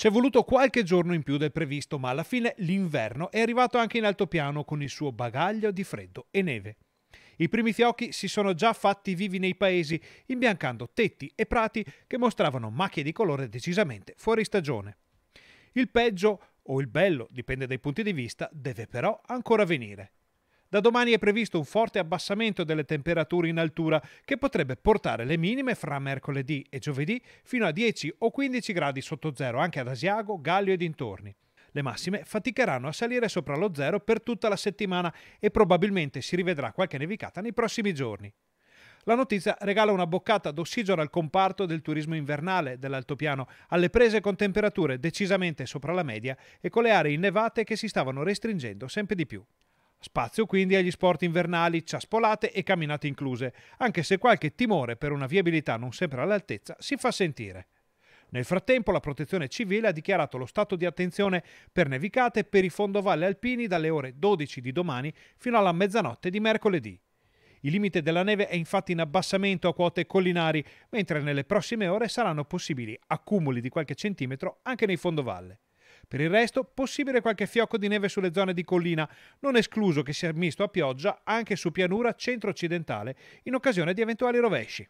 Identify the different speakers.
Speaker 1: C'è voluto qualche giorno in più del previsto, ma alla fine l'inverno è arrivato anche in altopiano con il suo bagaglio di freddo e neve. I primi fiocchi si sono già fatti vivi nei paesi, imbiancando tetti e prati che mostravano macchie di colore decisamente fuori stagione. Il peggio o il bello, dipende dai punti di vista, deve però ancora venire. Da domani è previsto un forte abbassamento delle temperature in altura che potrebbe portare le minime fra mercoledì e giovedì fino a 10 o 15 gradi sotto zero anche ad Asiago, Gallio e dintorni. Le massime faticheranno a salire sopra lo zero per tutta la settimana e probabilmente si rivedrà qualche nevicata nei prossimi giorni. La notizia regala una boccata d'ossigeno al comparto del turismo invernale dell'Altopiano, alle prese con temperature decisamente sopra la media e con le aree innevate che si stavano restringendo sempre di più. Spazio quindi agli sport invernali, ciaspolate e camminate incluse, anche se qualche timore per una viabilità non sempre all'altezza si fa sentire. Nel frattempo la protezione civile ha dichiarato lo stato di attenzione per nevicate per i fondovalle alpini dalle ore 12 di domani fino alla mezzanotte di mercoledì. Il limite della neve è infatti in abbassamento a quote collinari, mentre nelle prossime ore saranno possibili accumuli di qualche centimetro anche nei fondovalle. Per il resto, possibile qualche fiocco di neve sulle zone di collina, non escluso che sia misto a pioggia anche su pianura centro-occidentale in occasione di eventuali rovesci.